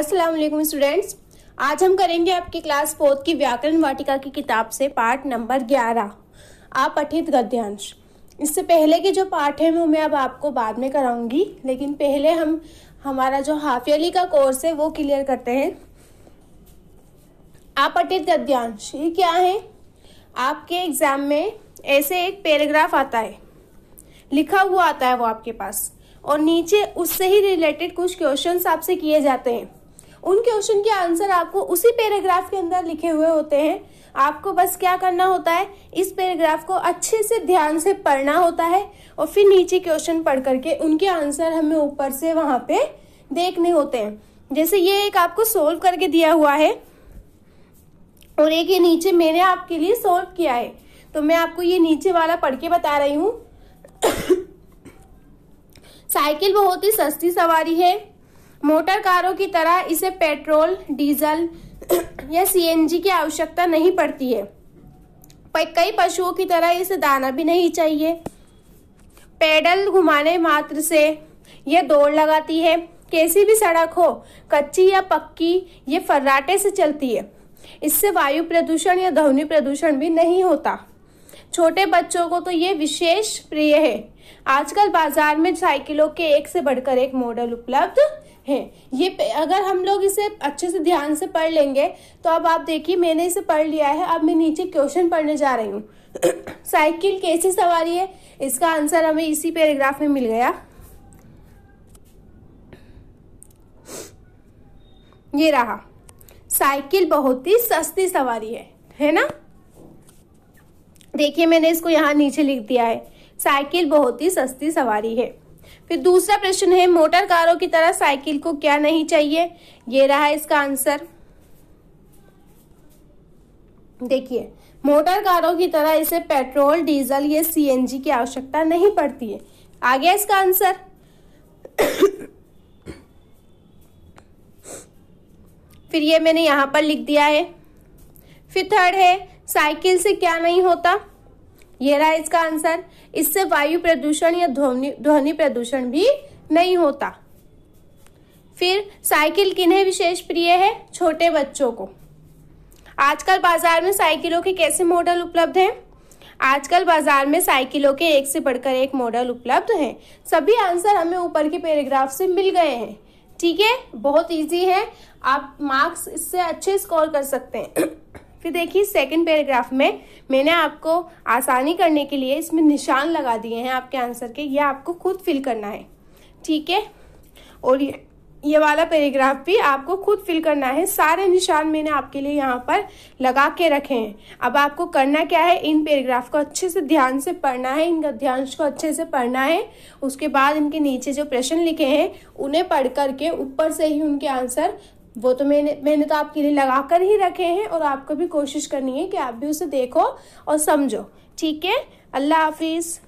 अस्सलाम वालेकुम स्टूडेंट्स आज हम करेंगे आपकी क्लास फोर्थ की व्याकरण वाटिका की किताब से पार्ट नंबर ग्यारह अपठित गद्यांश इससे पहले के जो पार्ट है वो मैं अब आपको बाद में कराऊंगी लेकिन पहले हम हमारा जो ईयरली का कोर्स है वो क्लियर करते हैं अपठित गद्यांश ये क्या है आपके एग्जाम में ऐसे एक पैराग्राफ आता है लिखा हुआ आता है वो आपके पास और नीचे उससे ही रिलेटेड कुछ क्वेश्चंस आपसे किए जाते हैं उन क्वेश्चन के आंसर आपको उसी पैराग्राफ के अंदर लिखे हुए होते हैं आपको बस क्या करना होता है इस पैराग्राफ को अच्छे से ध्यान से पढ़ना होता है और फिर नीचे क्वेश्चन पढ़ करके उनके आंसर हमें ऊपर से वहां पे देखने होते हैं जैसे ये एक आपको सोल्व करके दिया हुआ है और एक ये नीचे मैंने आपके लिए सोल्व किया है तो मैं आपको ये नीचे वाला पढ़ के बता रही हूँ साइकिल बहुत ही सस्ती सवारी है मोटर कारों की तरह इसे पेट्रोल डीजल या सीएनजी की आवश्यकता नहीं पड़ती है कई पशुओं की तरह इसे दाना भी नहीं चाहिए पैडल घुमाने मात्र से यह दौड़ लगाती है कैसी भी सड़क हो कच्ची या पक्की ये फर्राटे से चलती है इससे वायु प्रदूषण या ध्वनि प्रदूषण भी नहीं होता छोटे बच्चों को तो ये विशेष प्रिय है आजकल बाजार में साइकिलों के एक से बढ़कर एक मॉडल उपलब्ध है ये अगर हम लोग इसे अच्छे से ध्यान से पढ़ लेंगे तो अब आप देखिए मैंने इसे पढ़ लिया है अब मैं नीचे क्वेश्चन पढ़ने जा रही हूँ साइकिल कैसी सवारी है इसका आंसर हमें इसी पैराग्राफ में मिल गया ये रहा साइकिल बहुत ही सस्ती सवारी है है ना देखिए मैंने इसको यहाँ नीचे लिख दिया है साइकिल बहुत ही सस्ती सवारी है फिर दूसरा प्रश्न है मोटर कारों की तरह साइकिल को क्या नहीं चाहिए ये रहा इसका आंसर देखिए मोटर कारों की तरह इसे पेट्रोल डीजल या सीएनजी की आवश्यकता नहीं पड़ती है आ गया इसका आंसर फिर ये मैंने यहां पर लिख दिया है फिर थर्ड है साइकिल से क्या नहीं होता ये रहा इसका आंसर इससे वायु प्रदूषण या ध्वनि प्रदूषण भी नहीं होता फिर साइकिल किन्हें विशेष प्रिय है छोटे बच्चों को आजकल बाजार में साइकिलों के कैसे मॉडल उपलब्ध हैं आजकल बाजार में साइकिलों के एक से बढ़कर एक मॉडल उपलब्ध हैं सभी आंसर हमें ऊपर के पैराग्राफ से मिल गए हैं ठीक है बहुत इजी है आप मार्क्स इससे अच्छे स्कोर कर सकते हैं फिर देखिए सेकंड पैराग्राफ में मैंने आपको आसानी करने के लिए इसमें निशान लगा दिए हैं आपके आंसर के यह आपको खुद फिल करना है ठीक है और ये ये वाला पैराग्राफ भी आपको खुद फिल करना है सारे निशान मैंने आपके लिए यहाँ पर लगा के रखे हैं अब आपको करना क्या है इन पैराग्राफ को अच्छे से ध्यान से पढ़ना है इन अध्यांश को अच्छे से पढ़ना है उसके बाद इनके नीचे जो प्रश्न लिखे हैं उन्हें पढ़ करके ऊपर से ही उनके आंसर वो तो मैंने मैंने तो आपके लिए लगा कर ही रखे हैं और आपको भी कोशिश करनी है कि आप भी उसे देखो और समझो ठीक है अल्लाह हाफिज़